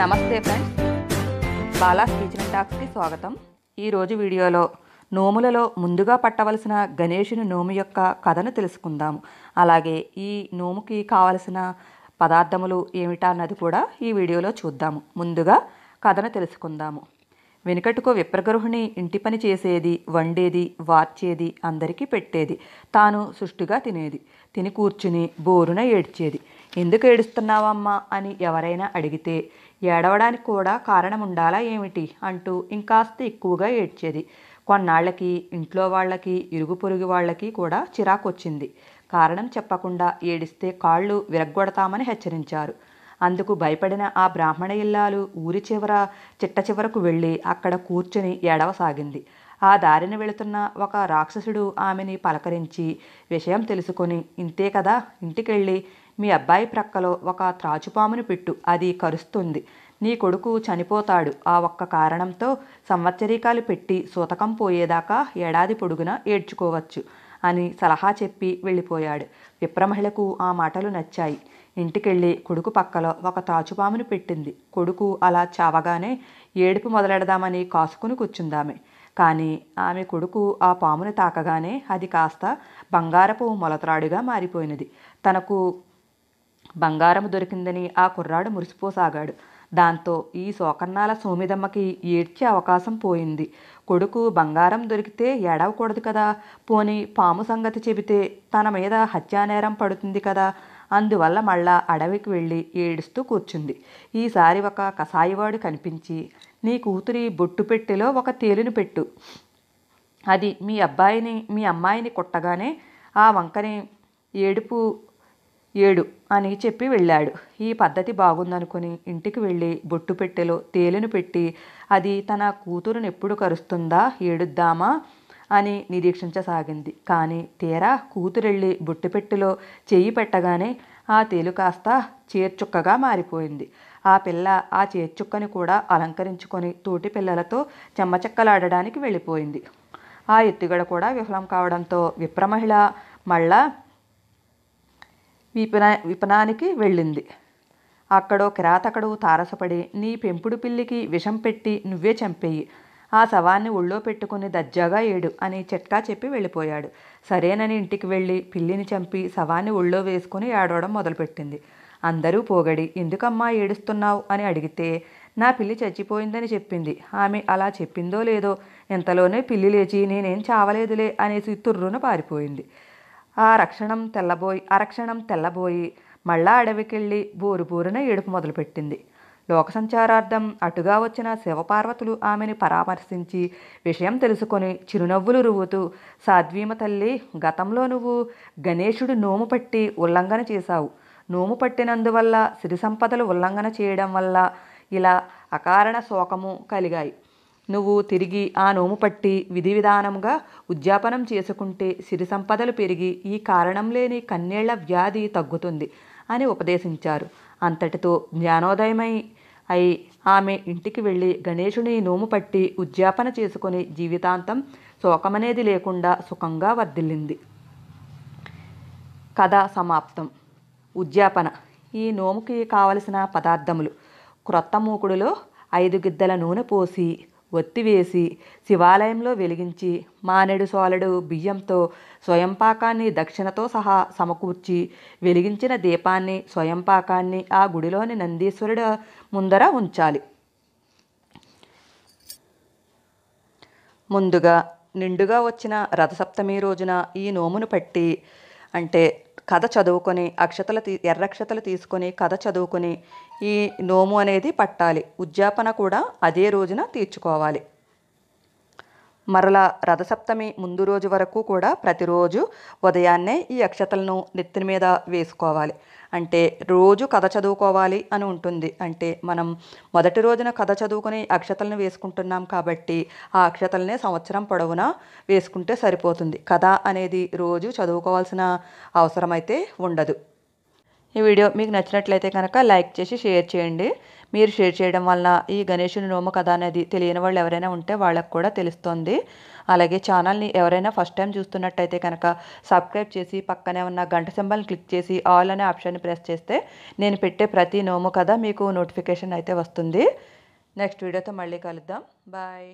నమస్తే friends Bala kitchen టాక్స్కి స్వాగతం ఈరోజు వీడియోలో నోములలో ముందుగా పట్టవలసిన గణేషుని నోము యొక్క కథను తెలుసుకుందాము అలాగే ఈ నోముకి కావలసిన పదార్థములు ఏమిటా అన్నది కూడా ఈ వీడియోలో చూద్దాము ముందుగా కథను తెలుసుకుందాము వెనుకటుకు విప్రగృహిణి ఇంటి పని చేసేది వండేది వార్చేది అందరికీ పెట్టేది తాను సుష్టిగా తినేది తిని కూర్చుని బోరున ఏడ్చేది ఎందుకు ఏడుస్తున్నావమ్మా అని ఎవరైనా అడిగితే ఏడవడానికి కూడా కారణం ఉండాలా ఏమిటి అంటూ ఇంకాస్త ఎక్కువగా ఏడ్చేది కొన్నాళ్ళకి ఇంట్లో వాళ్ళకి ఇరుగు పొరుగు వాళ్ళకి కూడా చిరాకు వచ్చింది కారణం చెప్పకుండా ఏడిస్తే కాళ్ళు విరగ్గొడతామని హెచ్చరించారు అందుకు భయపడిన ఆ బ్రాహ్మణ ఇల్లాలు ఊరి చివర చిట్ట చివరకు వెళ్ళి అక్కడ కూర్చొని ఏడవసాగింది ఆ దారిన వెళుతున్న ఒక రాక్షసుడు ఆమెని పలకరించి విషయం తెలుసుకొని ఇంతే కదా ఇంటికెళ్ళి మీ అబ్బాయి ప్రక్కలో ఒక త్రాచుపామును పెట్టు అది కరుస్తుంది నీ కొడుకు చనిపోతాడు ఆ ఒక్క కారణంతో సంవత్సరీకాలు పెట్టి సూతకం పోయేదాకా ఏడాది పొడుగున ఏడ్చుకోవచ్చు అని సలహా చెప్పి వెళ్ళిపోయాడు విప్రమహిళకు ఆ మాటలు నచ్చాయి ఇంటికెళ్ళి కొడుకు పక్కలో ఒక తాచుపామును పెట్టింది కొడుకు అలా చావగానే ఏడుపు మొదలెడదామని కాసుకుని కూర్చుందామె కానీ ఆమె కొడుకు ఆ పామును తాకగానే అది కాస్త బంగారపు మొలతరాడుగా మారిపోయినది తనకు బంగారం దొరికిందని ఆ కుర్రాడు మురిసిపోసాగాడు దాంతో ఈ శోకన్నాల సోమిదమ్మకి ఏడ్చే అవకాశం పోయింది కొడుకు బంగారం దొరికితే ఏడవకూడదు కదా పోని పాము సంగతి చెబితే తన మీద హత్యానేరం పడుతుంది కదా అందువల్ల మళ్ళా అడవికి వెళ్ళి ఏడుస్తూ కూర్చుంది ఈసారి ఒక కషాయివాడు కనిపించి నీ కూతురి బొట్టు పెట్టెలో ఒక తేలిని పెట్టు అది మీ అబ్బాయిని మీ అమ్మాయిని కొట్టగానే ఆ వంకని ఏడుపు ఏడు అని చెప్పి వెళ్ళాడు ఈ పద్ధతి బాగుందనుకుని ఇంటికి వెళ్ళి బొట్టు పెట్టెలో తేలిను పెట్టి అది తన కూతురును ఎప్పుడు కరుస్తుందా ఏడుద్దామా అని నిరీక్షించసాగింది కానీ తీరా కూతురెళ్ళి బొట్టు పెట్టెలో చేయి పెట్టగానే ఆ తేలు కాస్త చేర్చుక్కగా మారిపోయింది ఆ పిల్ల ఆ చేర్చుక్కని కూడా అలంకరించుకొని తోటి పిల్లలతో చెమ్మచెక్కలాడడానికి వెళ్ళిపోయింది ఆ ఎత్తుగడ కూడా విఫలం కావడంతో విప్రమహిళ మళ్ళా విపనా విపణానికి వెళ్ళింది అక్కడో కిరాతకడు తారసపడి నీ పెంపుడు పిల్లికి విషం పెట్టి నువ్వే చంపేయి ఆ శవాన్ని ఒళ్ళో పెట్టుకుని దర్జాగా ఏడు అని చెట్కా చెప్పి వెళ్ళిపోయాడు సరేనని ఇంటికి వెళ్ళి పిల్లిని చంపి శవాన్ని ఒళ్ళో వేసుకుని ఏడవడం మొదలుపెట్టింది అందరూ పోగడి ఎందుకమ్మా ఏడుస్తున్నావు అని అడిగితే నా పిల్లి చచ్చిపోయిందని చెప్పింది ఆమె అలా చెప్పిందో లేదో ఇంతలోనే పిల్లి లేచి నేనేం చావలేదులే అనేసి తుర్రున పారిపోయింది ఆ రక్షణం తెల్లబోయి అరక్షణం తెల్లబోయి మళ్ళా అడవికెళ్ళి బోరు బోరున ఏడుపు మొదలుపెట్టింది లోకసంచారార్థం అటుగా వచ్చిన శివపార్వతులు ఆమెని పరామర్శించి విషయం తెలుసుకొని చిరునవ్వులు రువ్వుతూ సాధ్వీమ తల్లి గతంలో నువ్వు గణేశుడు నోము పట్టి ఉల్లంఘన చేశావు నోము పట్టినందువల్ల సిరి సంపదలు ఉల్లంఘన చేయడం వల్ల ఇలా అకారణ శోకము కలిగాయి నువ్వు తిరిగి ఆ నోము పట్టి విధి విధానముగా ఉద్యాపనం చేసుకుంటే సిరి సంపదలు పెరిగి ఈ కారణం లేని కన్నేళ్ల వ్యాధి తగ్గుతుంది అని ఉపదేశించారు అంతటితో జ్ఞానోదయమై అయి ఆమె ఇంటికి వెళ్ళి గణేషుని నోము పట్టి ఉద్యాపన చేసుకుని జీవితాంతం శోకమనేది లేకుండా సుఖంగా వర్ధిల్లింది కథ సమాప్తం ఉద్యాపన ఈ నోముకి కావలసిన పదార్థములు క్రొత్త మూకుడులో ఐదు గిద్దల నూనె పోసి ఒత్తివేసి శివాలయంలో వెలిగించి మానెడు సోలడు బియ్యంతో స్వయంపాకాన్ని దక్షిణతో సహా సమకూర్చి వెలిగించిన దీపాన్ని స్వయంపాకాన్ని ఆ గుడిలోని నందీశ్వరుడు ముందర ఉంచాలి ముందుగా నిండుగా వచ్చిన రథసప్తమి రోజున ఈ నోమును పట్టి అంటే కథ చదువుకొని అక్షతలు తీ ఎర్రక్షతలు తీసుకొని కథ చదువుకొని ఈ నోము అనేది పట్టాలి ఉద్యాపన కూడా అదే రోజున తీర్చుకోవాలి మరలా రథసప్తమి ముందు రోజు వరకు కూడా ప్రతిరోజు ఉదయాన్నే ఈ అక్షతలను నెత్తిన మీద వేసుకోవాలి అంటే రోజు కథ చదువుకోవాలి అని ఉంటుంది అంటే మనం మొదటి రోజున కథ చదువుకుని అక్షతలను వేసుకుంటున్నాం కాబట్టి ఆ అక్షతలనే సంవత్సరం పొడవునా వేసుకుంటే సరిపోతుంది కథ అనేది రోజు చదువుకోవాల్సిన అవసరం అయితే ఉండదు ఈ వీడియో మీకు నచ్చినట్లయితే కనుక లైక్ చేసి షేర్ చేయండి మీరు షేర్ చేయడం వలన ఈ గణేషుని నోమ కథ అనేది తెలియని వాళ్ళు ఎవరైనా ఉంటే వాళ్ళకు కూడా తెలుస్తుంది అలాగే ఛానల్ని ఎవరైనా ఫస్ట్ టైం చూస్తున్నట్టయితే కనుక సబ్స్క్రైబ్ చేసి పక్కనే ఉన్న గంట సింబల్ క్లిక్ చేసి ఆల్ అనే ఆప్షన్ని ప్రెస్ చేస్తే నేను పెట్టే ప్రతి నోము కథ మీకు నోటిఫికేషన్ అయితే వస్తుంది నెక్స్ట్ వీడియోతో మళ్ళీ కలుద్దాం బాయ్